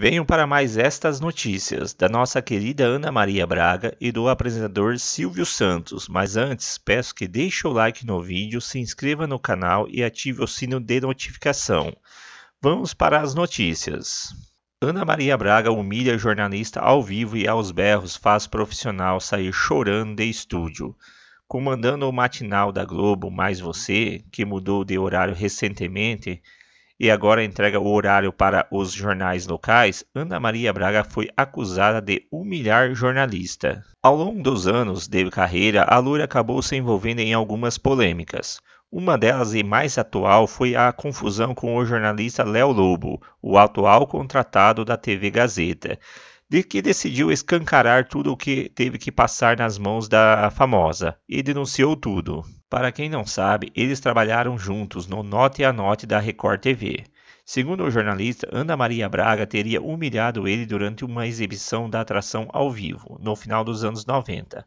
Venham para mais estas notícias da nossa querida Ana Maria Braga e do apresentador Silvio Santos. Mas antes, peço que deixe o like no vídeo, se inscreva no canal e ative o sino de notificação. Vamos para as notícias. Ana Maria Braga humilha jornalista ao vivo e aos berros faz profissional sair chorando de estúdio. Comandando o matinal da Globo Mais Você, que mudou de horário recentemente, e agora entrega o horário para os jornais locais, Ana Maria Braga foi acusada de humilhar jornalista. Ao longo dos anos de carreira, a loira acabou se envolvendo em algumas polêmicas. Uma delas e mais atual foi a confusão com o jornalista Léo Lobo, o atual contratado da TV Gazeta de que decidiu escancarar tudo o que teve que passar nas mãos da famosa e denunciou tudo. Para quem não sabe, eles trabalharam juntos no Note a Note da Record TV. Segundo o jornalista, Ana Maria Braga teria humilhado ele durante uma exibição da atração ao vivo, no final dos anos 90.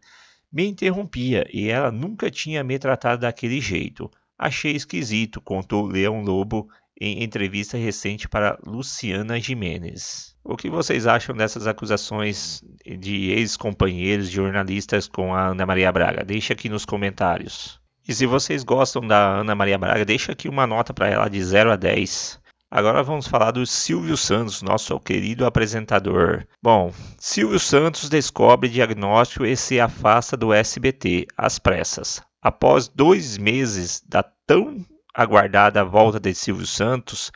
Me interrompia e ela nunca tinha me tratado daquele jeito. Achei esquisito, contou Leão Lobo em entrevista recente para Luciana Jimenez. O que vocês acham dessas acusações de ex-companheiros jornalistas com a Ana Maria Braga? Deixa aqui nos comentários. E se vocês gostam da Ana Maria Braga, deixa aqui uma nota para ela de 0 a 10. Agora vamos falar do Silvio Santos, nosso querido apresentador. Bom, Silvio Santos descobre diagnóstico e se afasta do SBT às pressas. Após dois meses da tão aguardada a volta de Silvio Santos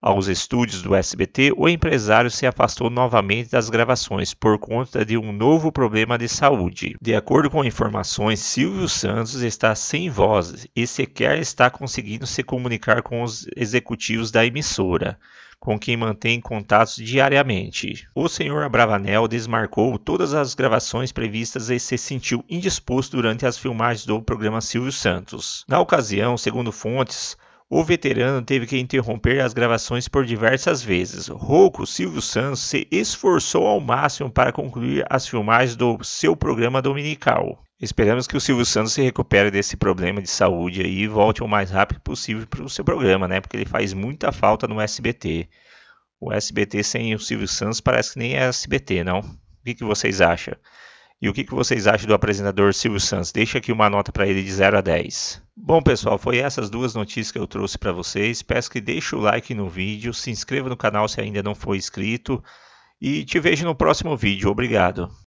aos estúdios do SBT, o empresário se afastou novamente das gravações por conta de um novo problema de saúde. De acordo com informações, Silvio Santos está sem voz e sequer está conseguindo se comunicar com os executivos da emissora com quem mantém contatos diariamente. O senhor Abravanel desmarcou todas as gravações previstas e se sentiu indisposto durante as filmagens do programa Silvio Santos. Na ocasião, segundo fontes, o veterano teve que interromper as gravações por diversas vezes. Rouco Silvio Santos se esforçou ao máximo para concluir as filmagens do seu programa dominical. Esperamos que o Silvio Santos se recupere desse problema de saúde e volte o mais rápido possível para o seu programa, né? Porque ele faz muita falta no SBT. O SBT sem o Silvio Santos parece que nem é SBT, não? O que, que vocês acham? E o que, que vocês acham do apresentador Silvio Santos? Deixa aqui uma nota para ele de 0 a 10. Bom, pessoal, foi essas duas notícias que eu trouxe para vocês. Peço que deixe o like no vídeo, se inscreva no canal se ainda não for inscrito e te vejo no próximo vídeo. Obrigado.